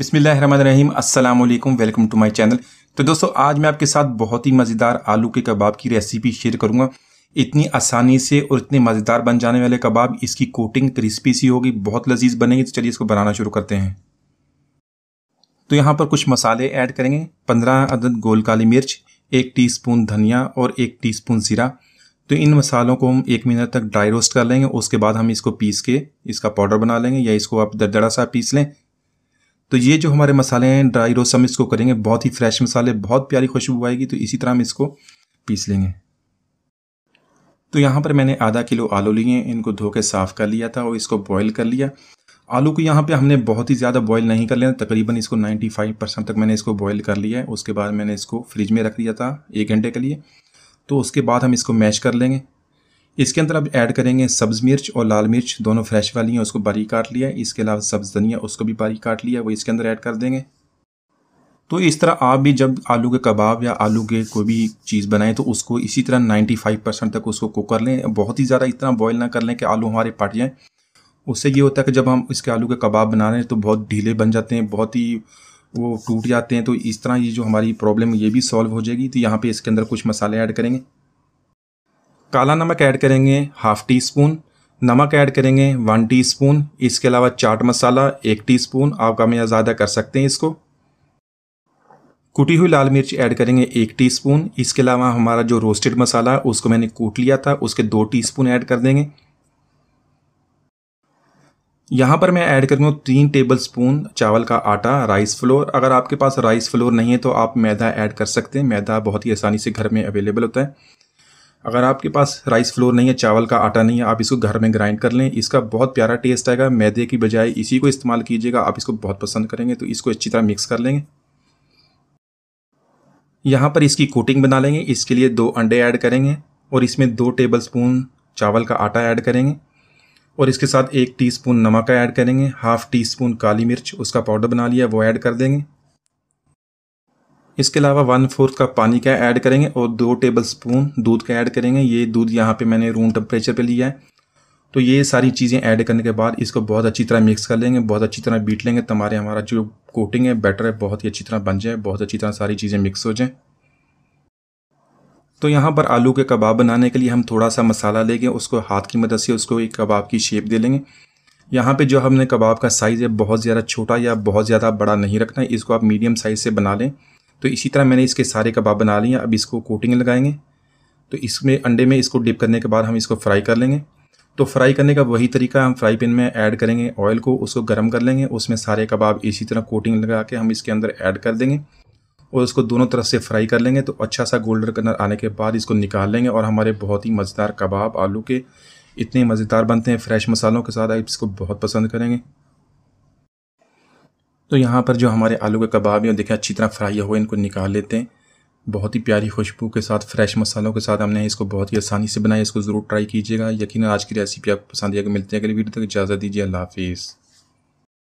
बिसमीम अस्सलाम वालेकुम वेलकम टू माय चैनल तो दोस्तों आज मैं आपके साथ बहुत ही मज़ेदार आलू के कबाब की रेसिपी शेयर करूंगा इतनी आसानी से और इतने मज़ेदार बन जाने वाले कबाब इसकी कोटिंग क्रिस्पी सी होगी बहुत लजीज बनेगी तो चलिए इसको बनाना शुरू करते हैं तो यहाँ पर कुछ मसाले ऐड करेंगे पंद्रह अदद गोल काली मिर्च एक स्पून धनिया और एक स्पून ज़ीरा तो इन मसालों को हम एक मिनट तक ड्राई रोस्ट कर लेंगे उसके बाद हम इसको पीस के इसका पाउडर बना लेंगे या इसको आप दरदरा सा पीस लें तो ये जो हमारे मसाले हैं ड्राई रोस्ट हम इसको करेंगे बहुत ही फ्रेश मसाले बहुत प्यारी खुशबू आएगी तो इसी तरह हम इसको पीस लेंगे तो यहाँ पर मैंने आधा किलो आलू लिए इनको धो के साफ़ कर लिया था और इसको बॉईल कर लिया आलू को यहाँ पे हमने बहुत ही ज़्यादा बॉईल नहीं कर लिया तकरीबन इसको 95 परसेंट तक मैंने इसको बॉईल कर लिया है उसके बाद मैंने इसको फ्रिज में रख लिया था एक घंटे के लिए तो उसके बाद हम इसको मैश कर लेंगे इसके अंदर अब ऐड करेंगे सब्ज़ मिर्च और लाल मिर्च दोनों फ्रेश वाली हैं उसको बारीक काट लिया है इसके अलावा सब्ज़ धनिया उसको भी बारीक काट लिया है वो इसके अंदर ऐड कर देंगे तो इस तरह आप भी जब आलू के कबाब या आलू के कोई भी चीज़ बनाएं तो उसको इसी तरह 95 परसेंट तक उसको कुक कर लें बहुत ही ज़्यादा इतना बॉयल ना कर लें कि आलू हमारे पट जाएँ उससे ये होता है कि जब हम इसके आलू के कबाब बना रहे हैं तो बहुत ढीले बन जाते हैं बहुत ही वो टूट जाते हैं तो इस तरह ये जो हमारी प्रॉब्लम ये भी सॉल्व हो जाएगी तो यहाँ पर इसके अंदर कुछ मसाले ऐड करेंगे काला नमक ऐड करेंगे हाफ टी स्पून नमक ऐड करेंगे वन टी स्पून इसके अलावा चाट मसाला एक टी स्पून आप कम या ज़्यादा कर सकते हैं इसको कुटी हुई लाल मिर्च ऐड करेंगे एक टीस्पून इसके अलावा हमारा जो रोस्टेड मसाला उसको मैंने कूट लिया था उसके दो टीस्पून ऐड कर देंगे यहाँ पर मैं ऐड करूँगा तीन टेबल स्पून चावल का आटा राइस फ्लोर अगर आपके पास राइस फ्लोर नहीं है तो आप मैदा ऐड कर सकते हैं मैदा बहुत ही आसानी से घर में अवेलेबल होता है अगर आपके पास राइस फ्लोर नहीं है चावल का आटा नहीं है आप इसको घर में ग्राइंड कर लें इसका बहुत प्यारा टेस्ट आएगा मैदे की बजाय इसी को इस्तेमाल कीजिएगा आप इसको बहुत पसंद करेंगे तो इसको अच्छी तरह मिक्स कर लेंगे यहाँ पर इसकी कोटिंग बना लेंगे इसके लिए दो अंडे ऐड करेंगे और इसमें दो टेबल स्पून चावल का आटा ऐड करेंगे और इसके साथ एक टीस्पून नमक ऐड करेंगे हाफ़ टी स्पून काली मिर्च उसका पाउडर बना लिया वो ऐड कर देंगे इसके अलावा वन फोर्थ कप पानी का ऐड करेंगे और दो टेबल स्पून दूध का ऐड करेंगे ये दूध यहाँ पे मैंने रूम टेम्परेचर पे लिया है तो ये सारी चीज़ें ऐड करने के बाद इसको बहुत अच्छी तरह मिक्स कर लेंगे बहुत अच्छी तरह बीट लेंगे तुम्हारे हमारा जो कोटिंग है बैटर है बहुत ही अच्छी तरह बन जाए बहुत अच्छी तरह सारी चीज़ें मिक्स हो जाएँ तो यहाँ पर आलू के कबाब बनाने के लिए हम थोड़ा सा मसाला लेंगे उसको हाथ की मदद से उसको एक कबाब की शेप दे लेंगे यहाँ पे जो हमने कबाब का साइज़ है बहुत ज़्यादा छोटा या बहुत ज़्यादा बड़ा नहीं रखना है इसको आप मीडियम साइज़ से बना लें तो इसी तरह मैंने इसके सारे कबाब बना लिए अब इसको कोटिंग लगाएंगे तो इसमें अंडे में इसको डिप करने के बाद हम इसको फ्राई कर लेंगे तो फ्राई करने का वही तरीका हम फ्राई पैन में ऐड करेंगे ऑयल को उसको गर्म कर लेंगे उसमें सारे कबाब इसी तरह कोटिंग लगा के हम इसके अंदर ऐड कर देंगे और उसको दोनों तरफ से फ्राई कर लेंगे तो अच्छा सा गोल्डन कलर आने के बाद इसको निकाल लेंगे और हमारे बहुत ही मज़ेदार कबाब आलू के इतने मज़ेदार बनते हैं फ्रेश मसालों के साथ आप इसको बहुत पसंद करेंगे तो यहाँ पर जो हमारे आलू के कबाब हैं देखिए अच्छी तरह फ्राई हुए इनको निकाल लेते हैं बहुत ही प्यारी खुशबू के साथ फ्रेश मसालों के साथ हमने इसको बहुत ही आसानी से बनाया इसको ज़रूर ट्राई कीजिएगा यकीन आज की रेसिपी आपको पसंद आएगी मिलते हैं अगली वीडियो तक इजाज़त दीजिए अल्लाह हाफिज़